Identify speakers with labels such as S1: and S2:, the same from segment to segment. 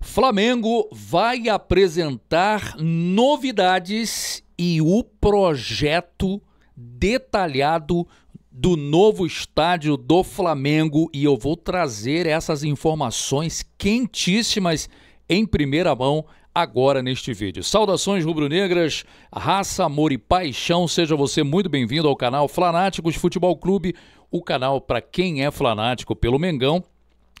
S1: Flamengo vai apresentar novidades e o projeto detalhado do novo estádio do Flamengo e eu vou trazer essas informações quentíssimas em primeira mão agora neste vídeo. Saudações rubro-negras, raça, amor e paixão. Seja você muito bem-vindo ao canal Flanáticos Futebol Clube, o canal para quem é fanático pelo Mengão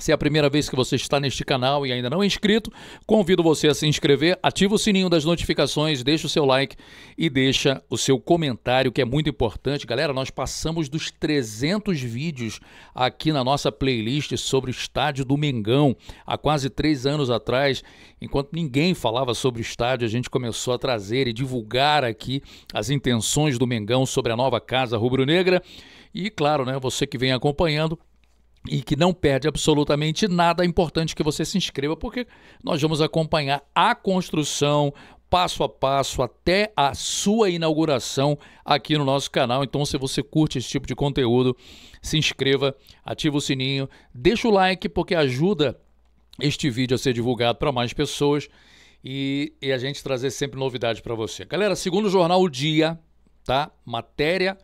S1: se é a primeira vez que você está neste canal e ainda não é inscrito, convido você a se inscrever, ativa o sininho das notificações, deixa o seu like e deixa o seu comentário, que é muito importante. Galera, nós passamos dos 300 vídeos aqui na nossa playlist sobre o estádio do Mengão. Há quase três anos atrás, enquanto ninguém falava sobre o estádio, a gente começou a trazer e divulgar aqui as intenções do Mengão sobre a nova casa rubro-negra. E claro, né, você que vem acompanhando, e que não perde absolutamente nada, é importante que você se inscreva, porque nós vamos acompanhar a construção passo a passo até a sua inauguração aqui no nosso canal. Então, se você curte esse tipo de conteúdo, se inscreva, ativa o sininho, deixa o like, porque ajuda este vídeo a ser divulgado para mais pessoas e, e a gente trazer sempre novidades para você. Galera, segundo o Jornal O Dia, tá? Matéria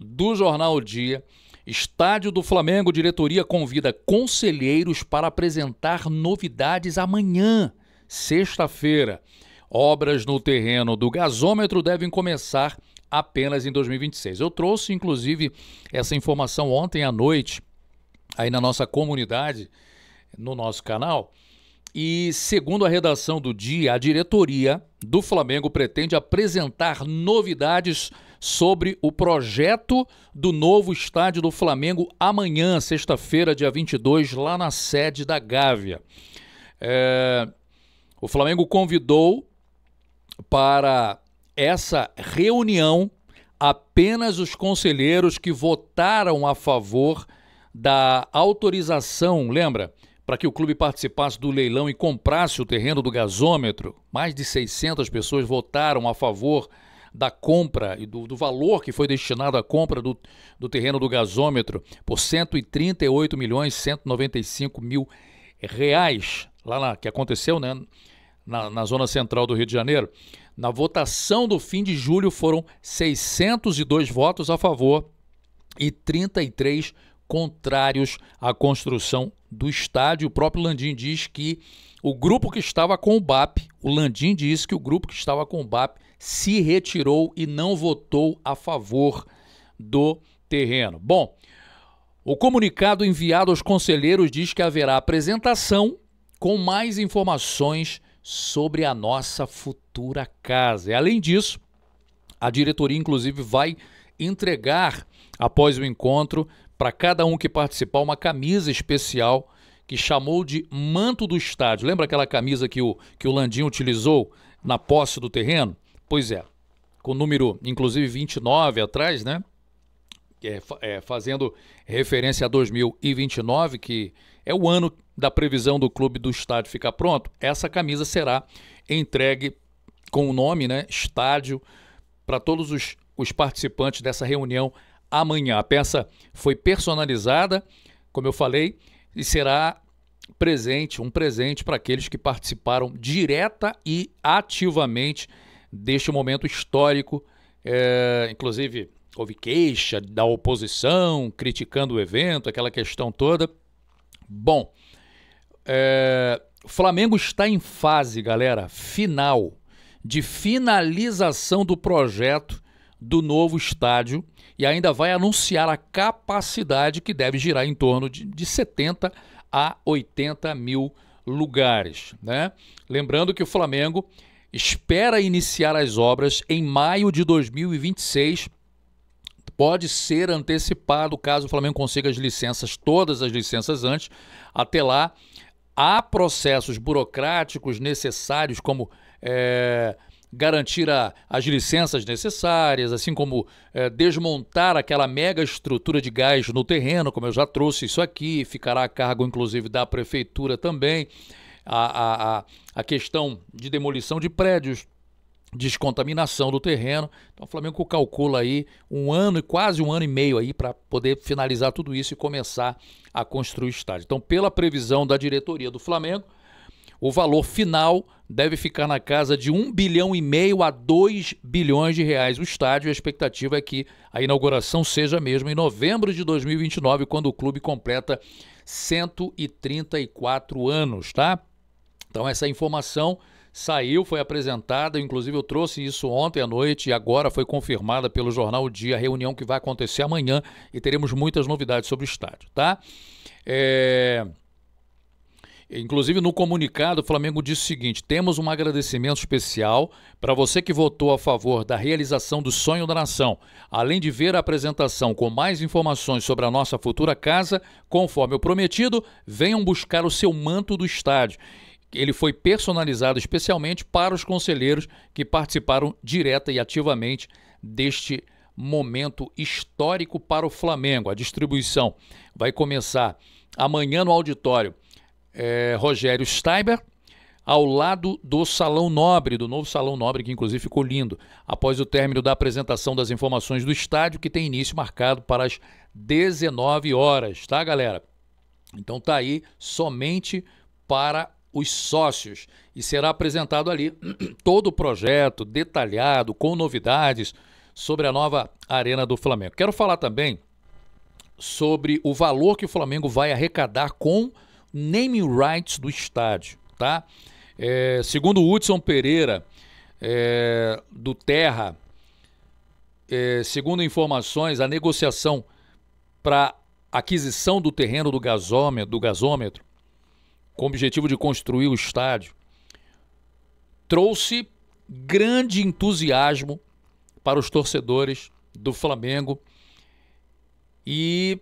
S1: do Jornal O Dia Estádio do Flamengo, diretoria convida conselheiros para apresentar novidades amanhã, sexta-feira. Obras no terreno do gasômetro devem começar apenas em 2026. Eu trouxe, inclusive, essa informação ontem à noite, aí na nossa comunidade, no nosso canal. E, segundo a redação do dia, a diretoria do Flamengo pretende apresentar novidades sobre o projeto do novo estádio do Flamengo amanhã, sexta-feira, dia 22, lá na sede da Gávea. É, o Flamengo convidou para essa reunião apenas os conselheiros que votaram a favor da autorização, lembra? Para que o clube participasse do leilão e comprasse o terreno do gasômetro, mais de 600 pessoas votaram a favor da compra e do, do, valor que foi destinado à compra do, do terreno do gasômetro por 138 milhões 195 mil reais, lá na, que aconteceu né, na, na zona central do Rio de Janeiro. Na votação do fim de julho foram 602 votos a favor e 33 contrários à construção do estádio. O próprio Landim diz que o grupo que estava com o BAP, o Landim diz que o grupo que estava com o BAP se retirou e não votou a favor do terreno. Bom, o comunicado enviado aos conselheiros diz que haverá apresentação com mais informações sobre a nossa futura casa. E, além disso, a diretoria, inclusive, vai entregar, após o encontro, para cada um que participar, uma camisa especial que chamou de manto do estádio. Lembra aquela camisa que o, que o Landim utilizou na posse do terreno? Pois é. Com o número, inclusive, 29 atrás, né? É, é, fazendo referência a 2029, que é o ano da previsão do clube do estádio ficar pronto, essa camisa será entregue com o nome, né? Estádio, para todos os, os participantes dessa reunião amanhã. A peça foi personalizada, como eu falei, e será presente, um presente para aqueles que participaram direta e ativamente deste momento histórico. É, inclusive, houve queixa da oposição criticando o evento, aquela questão toda. Bom, é, Flamengo está em fase, galera, final, de finalização do projeto do novo estádio e ainda vai anunciar a capacidade que deve girar em torno de, de 70 a 80 mil lugares. Né? Lembrando que o Flamengo espera iniciar as obras em maio de 2026. Pode ser antecipado caso o Flamengo consiga as licenças, todas as licenças antes. Até lá, há processos burocráticos necessários, como é, garantir a, as licenças necessárias, assim como é, desmontar aquela mega estrutura de gás no terreno, como eu já trouxe isso aqui, ficará a cargo inclusive da prefeitura também a, a, a questão de demolição de prédios, descontaminação do terreno. Então o Flamengo calcula aí um ano e quase um ano e meio aí para poder finalizar tudo isso e começar a construir o estádio. Então, pela previsão da diretoria do Flamengo, o valor final deve ficar na casa de 1 bilhão e meio a 2 bilhões de reais o estádio. A expectativa é que a inauguração seja mesmo em novembro de 2029, quando o clube completa 134 anos, tá? Então, essa informação saiu, foi apresentada, inclusive eu trouxe isso ontem à noite e agora foi confirmada pelo jornal o Dia, a reunião que vai acontecer amanhã e teremos muitas novidades sobre o estádio, tá? É... Inclusive, no comunicado, o Flamengo disse o seguinte: temos um agradecimento especial para você que votou a favor da realização do sonho da nação. Além de ver a apresentação com mais informações sobre a nossa futura casa, conforme o prometido, venham buscar o seu manto do estádio ele foi personalizado especialmente para os conselheiros que participaram direta e ativamente deste momento histórico para o Flamengo. A distribuição vai começar amanhã no auditório é, Rogério Steiber, ao lado do Salão Nobre, do novo Salão Nobre, que inclusive ficou lindo, após o término da apresentação das informações do estádio, que tem início marcado para as 19 horas, tá, galera? Então tá aí somente para os sócios e será apresentado ali todo o projeto detalhado com novidades sobre a nova Arena do Flamengo. Quero falar também sobre o valor que o Flamengo vai arrecadar com naming rights do estádio, tá? É, segundo Hudson Pereira, é, do Terra, é, segundo informações, a negociação para aquisição do terreno do gasômetro, do gasômetro com o objetivo de construir o estádio, trouxe grande entusiasmo para os torcedores do Flamengo e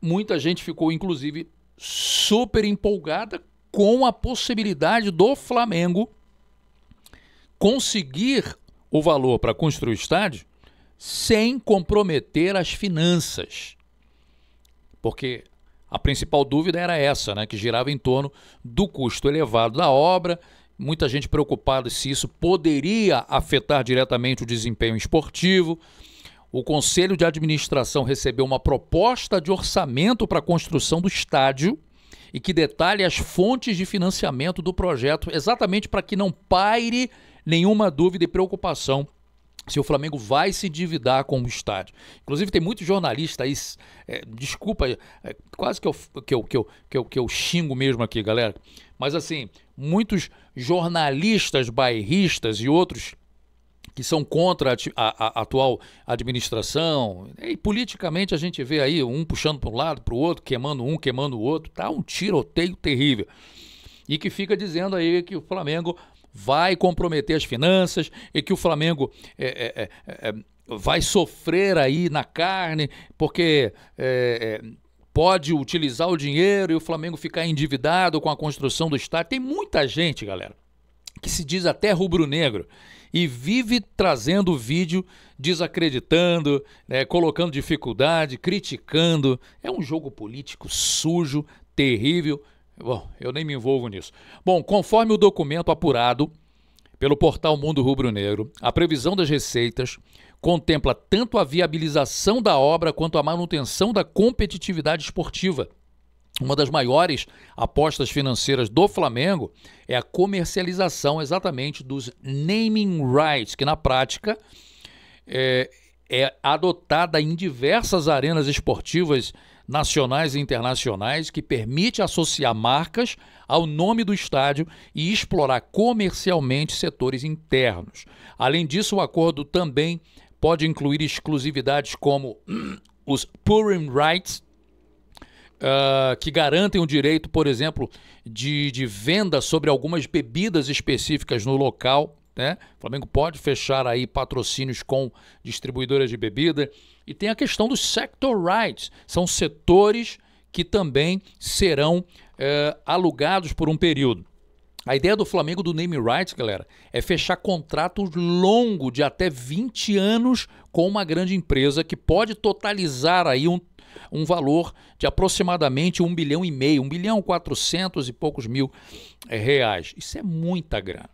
S1: muita gente ficou, inclusive, super empolgada com a possibilidade do Flamengo conseguir o valor para construir o estádio sem comprometer as finanças. Porque a principal dúvida era essa, né, que girava em torno do custo elevado da obra, muita gente preocupada se isso poderia afetar diretamente o desempenho esportivo. O conselho de administração recebeu uma proposta de orçamento para a construção do estádio e que detalhe as fontes de financiamento do projeto, exatamente para que não paire nenhuma dúvida e preocupação se o Flamengo vai se endividar com o estádio. Inclusive, tem muitos jornalistas aí, é, desculpa, é, quase que eu, que, eu, que, eu, que, eu, que eu xingo mesmo aqui, galera, mas assim, muitos jornalistas bairristas e outros que são contra a, a, a atual administração, e politicamente a gente vê aí um puxando para um lado, para o outro, queimando um, queimando o outro, tá um tiroteio terrível. E que fica dizendo aí que o Flamengo vai comprometer as finanças e que o Flamengo é, é, é, é vai sofrer aí na carne, porque é, pode utilizar o dinheiro e o Flamengo ficar endividado com a construção do estádio. Tem muita gente, galera, que se diz até rubro-negro e vive trazendo vídeo desacreditando, né, colocando dificuldade, criticando. É um jogo político sujo, terrível, Bom, eu nem me envolvo nisso. Bom, conforme o documento apurado pelo portal Mundo Rubro Negro, a previsão das receitas contempla tanto a viabilização da obra quanto a manutenção da competitividade esportiva. Uma das maiores apostas financeiras do Flamengo é a comercialização exatamente dos naming rights, que na prática é, é adotada em diversas arenas esportivas nacionais e internacionais que permite associar marcas ao nome do estádio e explorar comercialmente setores internos. Além disso, o acordo também pode incluir exclusividades como os Purim Rights, Uh, que garantem o direito, por exemplo, de, de venda sobre algumas bebidas específicas no local. Né? O Flamengo pode fechar aí patrocínios com distribuidoras de bebida. E tem a questão dos sector rights, são setores que também serão é, alugados por um período. A ideia do Flamengo do name rights, galera, é fechar contratos longo de até 20 anos com uma grande empresa que pode totalizar aí um, um valor de aproximadamente um bilhão e meio, um bilhão quatrocentos e poucos mil eh, reais. Isso é muita grana.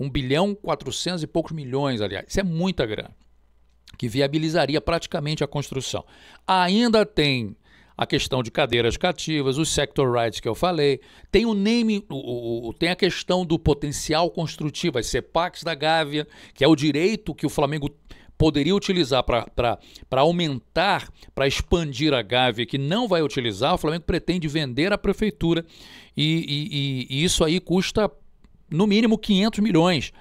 S1: Um bilhão quatrocentos e poucos milhões, aliás. Isso é muita grana que viabilizaria praticamente a construção. Ainda tem a questão de cadeiras cativas, os sector rights que eu falei, tem o name, o, o, tem a questão do potencial construtivo, as cepax da Gávea, que é o direito que o Flamengo poderia utilizar para aumentar, para expandir a Gávea, que não vai utilizar, o Flamengo pretende vender à prefeitura e, e, e, e isso aí custa no mínimo 500 milhões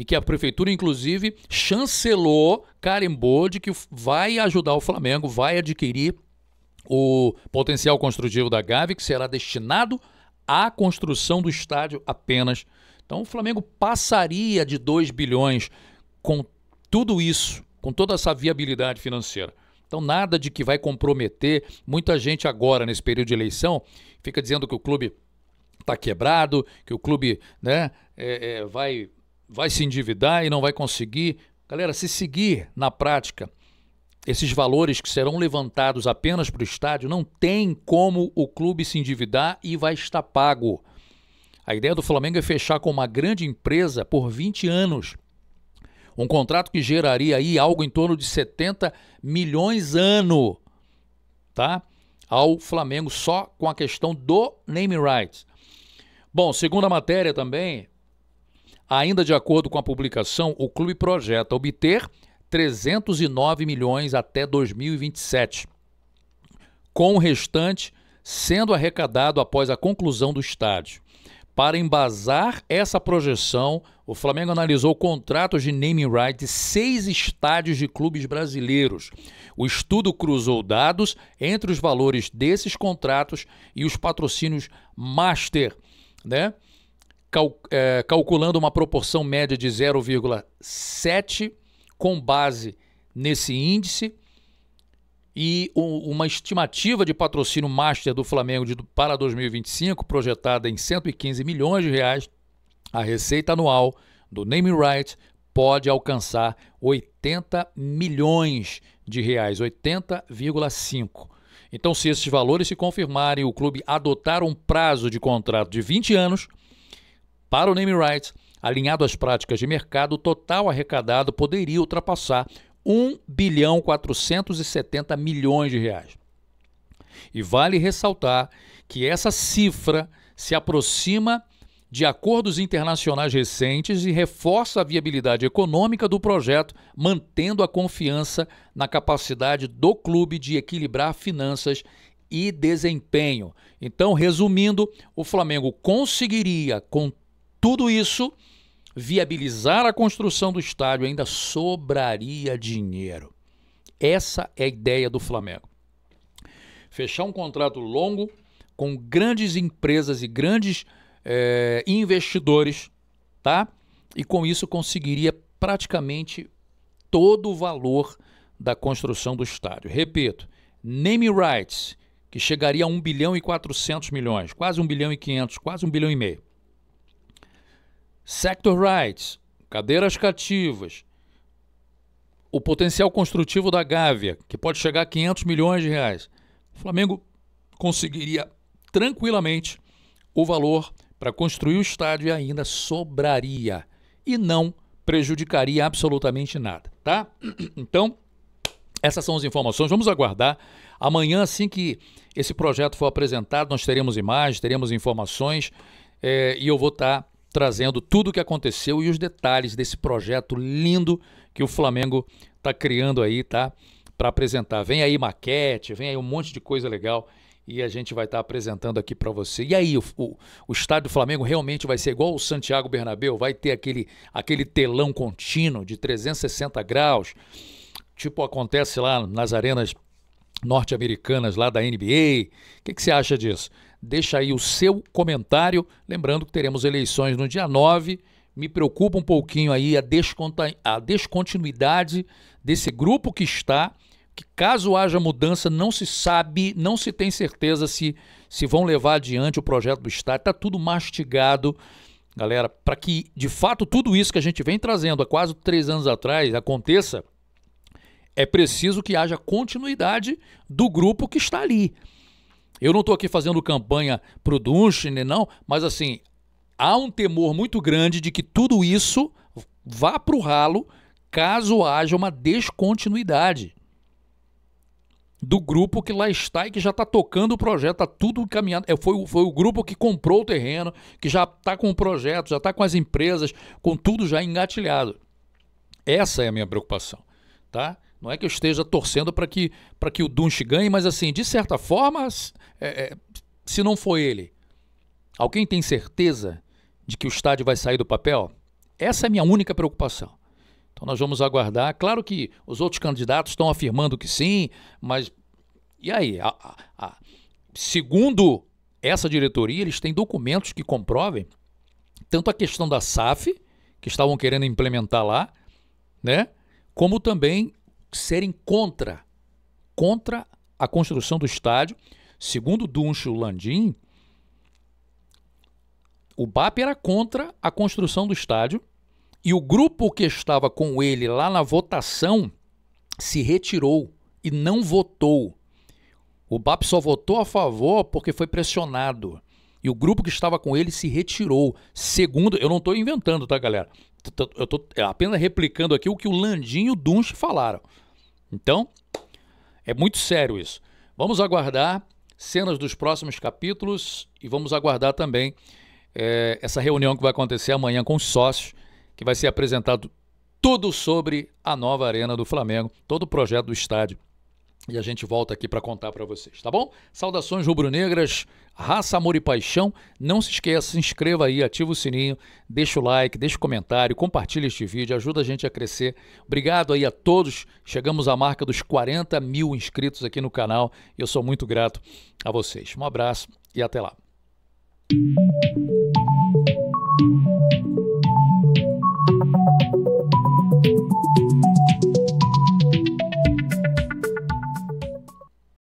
S1: e que a prefeitura, inclusive, chancelou, Karen Bode, que vai ajudar o Flamengo, vai adquirir o potencial construtivo da Gávea, que será destinado à construção do estádio apenas. Então o Flamengo passaria de 2 bilhões com tudo isso, com toda essa viabilidade financeira. Então, nada de que vai comprometer. Muita gente agora, nesse período de eleição, fica dizendo que o clube está quebrado, que o clube né, é, é, vai vai se endividar e não vai conseguir. Galera, se seguir na prática esses valores que serão levantados apenas para o estádio, não tem como o clube se endividar e vai estar pago. A ideia do Flamengo é fechar com uma grande empresa por 20 anos. Um contrato que geraria aí algo em torno de 70 milhões ano, tá? Ao Flamengo só com a questão do name rights. Bom, segunda matéria também, Ainda de acordo com a publicação, o clube projeta obter 309 milhões até 2027, com o restante sendo arrecadado após a conclusão do estádio. Para embasar essa projeção, o Flamengo analisou contratos de naming rights de seis estádios de clubes brasileiros. O estudo cruzou dados entre os valores desses contratos e os patrocínios master, né? cal, é, calculando uma proporção média de 0,7 com base nesse índice e o, uma estimativa de patrocínio master do Flamengo de, para 2025 projetada em 115 milhões de reais, a receita anual do naming right pode alcançar 80 milhões de reais, 80,5. Então, se esses valores se confirmarem, o clube adotar um prazo de contrato de 20 anos para o name rights, alinhado às práticas de mercado, o total arrecadado poderia ultrapassar 1 bilhão 470 milhões de reais. E vale ressaltar que essa cifra se aproxima de acordos internacionais recentes e reforça a viabilidade econômica do projeto, mantendo a confiança na capacidade do clube de equilibrar finanças e desempenho. Então, resumindo, o Flamengo conseguiria, com tudo isso viabilizar a construção do estádio ainda sobraria dinheiro. Essa é a ideia do Flamengo. Fechar um contrato longo com grandes empresas e grandes é, investidores, tá? E com isso conseguiria praticamente todo o valor da construção do estádio. Repito, name rights, que chegaria a 1 bilhão e 400 milhões, quase 1 bilhão e 500, quase 1 bilhão e meio. Sector rights, cadeiras cativas, o potencial construtivo da Gávea, que pode chegar a 500 milhões de reais. O Flamengo conseguiria tranquilamente o valor para construir o estádio e ainda sobraria e não prejudicaria absolutamente nada, tá? Então, essas são as informações. Vamos aguardar. Amanhã, assim que esse projeto for apresentado, nós teremos imagens, teremos informações é, e eu vou estar. Tá trazendo tudo o que aconteceu e os detalhes desse projeto lindo que o Flamengo está criando aí, tá? Para apresentar. Vem aí maquete, vem aí um monte de coisa legal e a gente vai estar tá apresentando aqui para você. E aí, o, o, o, estádio do Flamengo realmente vai ser igual o Santiago Bernabéu? Vai ter aquele, aquele telão contínuo de 360 graus, tipo acontece lá nas arenas norte-americanas lá da NBA? O que, que você acha disso? Deixa aí o seu comentário. Lembrando que teremos eleições no dia 9. Me preocupa um pouquinho aí a, a descontinuidade desse grupo que está que caso haja mudança, não se sabe, não se tem certeza se, se vão levar adiante o projeto do Estado. Está tudo mastigado, galera, para que de fato tudo isso que a gente vem trazendo há quase três anos atrás aconteça, é preciso que haja continuidade do grupo que está ali. Eu não estou aqui fazendo campanha para o nem não, mas assim, há um temor muito grande de que tudo isso vá para o ralo caso haja uma descontinuidade do grupo que lá está e que já está tocando o projeto, está tudo encaminhado. É, foi, foi o grupo que comprou o terreno, que já está com o projeto, já está com as empresas, com tudo já engatilhado. Essa é a minha preocupação, tá? Não é que eu esteja torcendo para que, que o Dunch ganhe, mas assim, de certa forma, é, é, se não for ele, alguém tem certeza de que o estádio vai sair do papel? Essa é a minha única preocupação. Então nós vamos aguardar. Claro que os outros candidatos estão afirmando que sim, mas e aí? A, a, a... segundo essa diretoria, eles têm documentos que comprovem tanto a questão da SAF, que estavam querendo implementar lá, né? Como também serem contra, contra a construção do estádio. Segundo Duncho Landim, o BAP era contra a construção do estádio e o grupo que estava com ele lá na votação se retirou e não votou. O BAP só votou a favor porque foi pressionado. E o grupo que estava com ele se retirou. Segundo, eu não estou inventando, tá, galera? Eu estou é, apenas replicando aqui o que o Landinho e o Dunch falaram. Então, é muito sério isso. Vamos aguardar cenas dos próximos capítulos e vamos aguardar também é, essa reunião que vai acontecer amanhã com os sócios, que vai ser apresentado tudo sobre a nova arena do Flamengo, todo o projeto do estádio e a gente volta aqui para contar para vocês, tá bom? Saudações rubro-negras, raça, amor e paixão. Não se esqueça, se inscreva aí, ativa o sininho, deixa o like, deixa o comentário, compartilha este vídeo, ajuda a gente a crescer. Obrigado aí a todos. Chegamos à marca dos 40 mil inscritos aqui no canal. Eu sou muito grato a vocês. Um abraço e até lá.